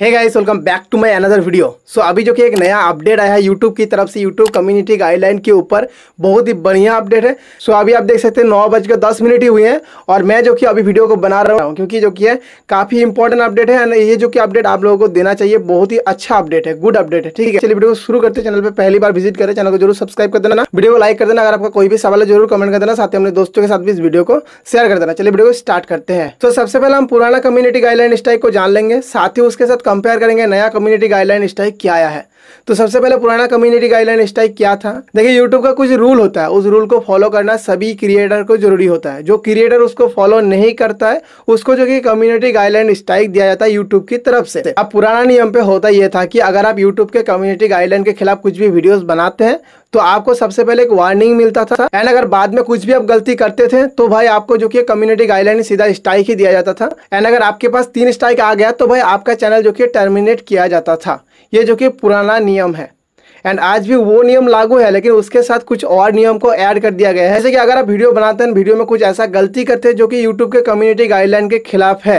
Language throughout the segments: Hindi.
hey guys welcome back to my another video so अभी जो कि एक नया अपडेट आया है यूट्यूब की तरफ से यूट्यूब कम्युनिटी गाइडलाइन के ऊपर बहुत ही बढ़िया अपडेट है सो so, अभी आप देख सकते हैं नौ बजकर दस मिनट ही हुए हैं और मैं जो कि अभी वीडियो को बना रहा हूँ क्योंकि जो कि है काफ़ी इंपॉर्टेंट अपडेट है एंड ये जो कि अपडेट आप लोगों को देना चाहिए बहुत ही अच्छा अपडेट है गुड अपडेट है ठीक है चलिए वीडियो को शुरू करते चैनल पर पहली बार विजिट करें चैनल को जरूर सब्सक्राइब कर देना वीडियो को लाइक कर देना अगर आपका कोई भी सवाल है जरूर कमेंट कर देना साथ ही अपने दोस्तों के साथ भी इस वीडियो को शेयर कर देना चलिए वीडियो को स्टार्ट करते हैं तो सबसे पहले हम पुराना कम्युनिटी गाइडलाइन स्टाइक को जान लेंगे साथ ही उसके साथ कंपेयर करेंगे नया कम्युनिटी गाइडलाइन स्ट्राइक क्या आया है तो सबसे पहले पुराना कम्युनिटी गाइडलाइन स्ट्राइक क्या था देखिए यूट्यूब का कुछ रूल होता है उस रूल को फॉलो करना सभी क्रिएटर को जरूरी होता है जो क्रिएटर उसको फॉलो नहीं करता है उसको जो कि कम्युनिटी गाइडलाइन स्ट्राइक दिया जाता है यूट्यूब की तरफ से अब पुराना नियम पे होता यह था कि अगर आप यूट्यूब के कम्युनिटी गाइडलाइन के खिलाफ कुछ भी वीडियोस बनाते हैं तो आपको सबसे पहले एक वार्निंग मिलता था एंड अगर बाद में कुछ भी आप गलती करते थे तो भाई आपको जो कि कम्युनिटी गाइडलाइन सीधा स्ट्राइक ही दिया जाता था एंड अगर आपके पास तीन स्ट्राइक आ गया तो भाई आपका चैनल जो कि टर्मिनेट किया जाता था ये जो कि पुराना नियम है एंड आज भी वो नियम लागू है लेकिन उसके साथ कुछ और नियम को ऐड कर दिया गया है जैसे कि अगर आप वीडियो बनाते हैं वीडियो तो में कुछ ऐसा गलती करते हैं जो कि यूट्यूब के कम्युनिटी गाइडलाइन के खिलाफ है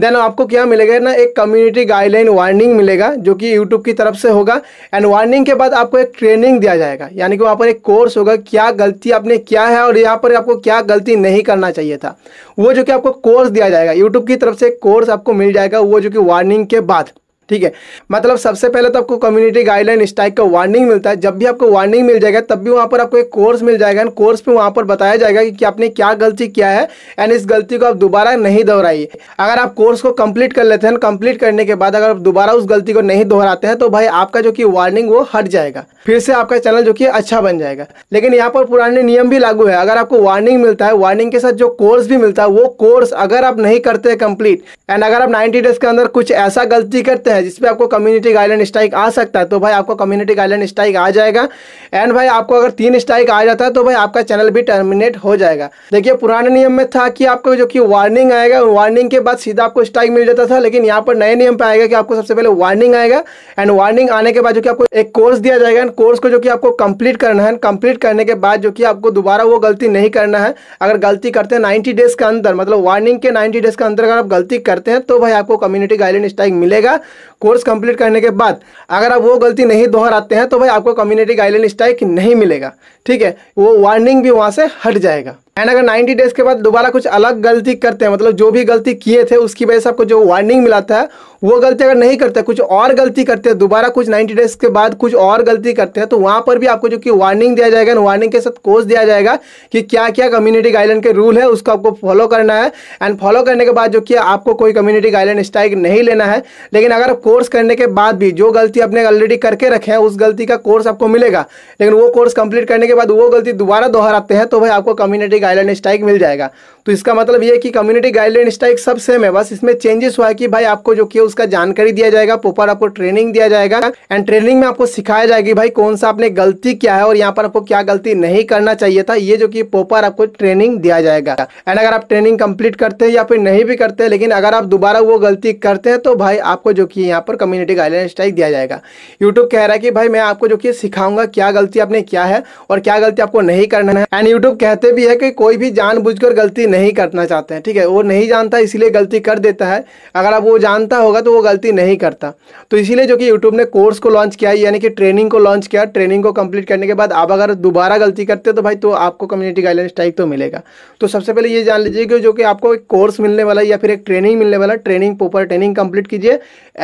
देन आपको क्या मिलेगा ना एक कम्युनिटी गाइडलाइन वार्निंग मिलेगा जो कि यूट्यूब की तरफ से होगा एंड वार्निंग के बाद आपको एक ट्रेनिंग दिया जाएगा यानी कि वहाँ पर एक कोर्स होगा क्या गलती आपने क्या है और यहाँ पर आपको क्या गलती नहीं करना चाहिए था वो जो कि आपको कोर्स दिया जाएगा यूट्यूब की तरफ से कोर्स आपको मिल जाएगा वो जो कि वार्निंग के बाद ठीक है मतलब सबसे पहले तो आपको कम्युनिटी गाइडलाइन इस टाइप का वार्निंग मिलता है जब भी आपको वार्निंग मिल जाएगा तब भी वहां पर आपको एक कोर्स मिल जाएगा एंड कोर्स पे वहां पर बताया जाएगा कि, कि आपने क्या गलती किया है एंड इस गलती को आप दोबारा नहीं दोहराइए अगर आप कोर्स को कंप्लीट कर लेते हैं कंप्लीट करने के बाद अगर आप दोबारा उस गलती को नहीं दोहराते हैं तो भाई आपका जो कि वार्निंग वो हट जाएगा फिर से आपका चैनल जो कि अच्छा बन जाएगा लेकिन यहाँ पर पुराने नियम भी लागू है अगर आपको वार्निंग मिलता है वार्निंग के साथ जो कोर्स भी मिलता है वो कोर्स अगर आप नहीं करते कंप्लीट एंड अगर आप नाइन्टी डेज के अंदर कुछ ऐसा गलती करते सकते हैं जिसपे आपको कम्युनिटी गाइडलाइन स्ट्राइक आ सकता है तो भाई आपको कम्युनिटी गाइडलाइन स्ट्राइक आ जाएगा एंड भाई आपको अगर तीन स्ट्राइक आ जाता है तो भाई आपका चैनल भी टर्मिनेट हो जाएगा देखिए पुराने नियम में था कि आपको जो कि वार्निंग आएगा वार्निंग के बाद सीधा आपको स्ट्राइक मिल जाता था लेकिन यहाँ पर नए नियम पर आएगा कि आपको सबसे पहले वार्निंग आएगा एंड वार्निंग आने के बाद जो कि आपको एक कोर्स दिया जाएगा एंड कोर्स को जो कि आपको कंप्लीट करना है कंप्लीट करने के बाद जो कि आपको दोबारा वो गलती नहीं करना है अगर गलती करते हैं नाइन्टी डेज के अंदर मतलब वार्निंग के नाइन्टी डेज के अंदर अगर आप गलती करते हैं तो भाई आपको कम्युनिटी गाइडलाइन स्ट्राइक मिलेगा कोर्स कंप्लीट करने के बाद अगर आप वो गलती नहीं दोहराते हैं तो भाई आपको कम्युनिटी गाइडलाइन स्ट्राइक नहीं मिलेगा ठीक है वो वार्निंग भी वहाँ से हट जाएगा एंड अगर 90 डेज के बाद दोबारा कुछ अलग गलती करते हैं मतलब जो भी गलती किए थे उसकी वजह से आपको जो वार्निंग मिला था वो गलती अगर नहीं करते कुछ और गलती करते हैं दोबारा कुछ 90 डेज के बाद कुछ और गलती करते हैं तो वहाँ पर भी आपको जो कि वार्निंग दिया जाएगा वार्निंग के साथ कोर्स दिया जाएगा कि क्या क्या कम्युनिटी गाइडलाइन के रूल है उसको आपको फॉलो करना है एंड फॉलो करने के बाद जो कि आपको कोई कम्युनिटी गाइडलाइन स्ट्राइक नहीं लेना है लेकिन अगर कोर्स करने के बाद भी जो गलती आपने ऑलरेडी करके रखे हैं उस गलती का कोर्स आपको मिलेगा लेकिन वो कोर्स कंप्लीट करने के बाद वो गलती दोबारा दोहराते हैं तो भाई आपको कम्युनिटी आइलैंड स्ट्राइक मिल जाएगा तो इसका मतलब ये कि कम्युनिटी गाइडलाइन स्ट्राइक सब सेम है बस इसमें चेंजेस हुआ है कि भाई आपको जो किया उसका जानकारी दिया जाएगा प्रोपर आपको ट्रेनिंग दिया जाएगा एंड ट्रेनिंग में आपको सिखाया जाएगी भाई कौन सा आपने गलती क्या है और यहाँ पर आपको क्या गलती नहीं करना चाहिए था ये जो कि प्रॉपर आपको ट्रेनिंग दिया जाएगा एंड अगर आप ट्रेनिंग कंप्लीट करते हैं या फिर नहीं भी करते हैं लेकिन अगर आप दोबारा वो गलती करते हैं तो भाई आपको जो कि यहाँ पर कम्युनिटी गाइडलाइन स्ट्राइक दिया जाएगा यूट्यूब कह रहा है कि भाई मैं आपको जो कि सिखाऊंगा क्या गलती आपने क्या है और क्या गलती आपको नहीं करना है एंड यूट्यूब कहते भी है कि कोई भी जान गलती नहीं करना चाहते हैं ठीक है वो नहीं जानता इसीलिए गलती कर देता है अगर अब वो जानता होगा तो वो गलती नहीं करता तो इसीलिए जो कि यूट्यूब ने कोर्स को लॉन्च किया यानी कि ट्रेनिंग को लॉन्च किया ट्रेनिंग को कंप्लीट करने के बाद आप अगर दोबारा गलती करते हो तो भाई तो आपको कम्युनिटी गाइडलाइन टाइप तो मिलेगा तो सबसे पहले ये जान लीजिए कि जो कि आपको एक कोर्स मिलने वाला या फिर एक ट्रेनिंग मिलने वाला ट्रेनिंग प्रॉपर ट्रेनिंग कंप्लीट कीजिए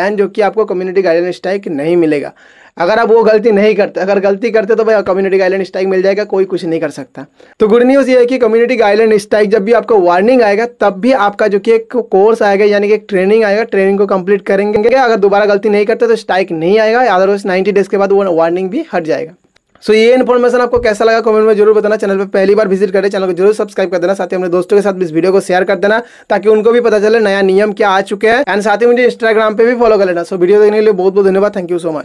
एंड जो कि आपको कम्युनिटी गाइडलाइन स्ट्राइक नहीं मिलेगा अगर आप वो गलती नहीं करते अगर गलती करते तो भाई कम्युनिटी गाइडलाइन स्ट्राइक मिल जाएगा कोई कुछ नहीं कर सकता तो गुड न्यूज़ ये है कि कम्युनिटी गाइडलाइन स्ट्राइक जब भी आपको वार्निंग आएगा तब भी आपका जो कि एक कोर्स आएगा यानी कि एक ट्रेनिंग आएगा ट्रेनिंग को कंप्लीट करेंगे अगर दोबारा गलती नहीं करते तो स्ट्राइक नहीं आएगा अदरवाइज नाइन्टी डेज़ के बाद वो वार्निंग भी हट जाएगा सो so, ये इन्फॉर्मेशन आपको कैसा लगा कमेंट में जरूर बताना चैनल पर पहली बार विजिट करें चैनल को जरूर सब्सक्राइब कर देना साथ ही अपने दोस्तों के साथ इस वीडियो को शेयर कर देना ताकि उनको भी पता चले नया नियम क्या आ चुके हैं एंड साथ ही मुझे इंस्टाग्राम पे भी फॉलो कर लेना सो so, वीडियो देखने के लिए बहुत बहुत धन्यवाद थैंक यू सो मच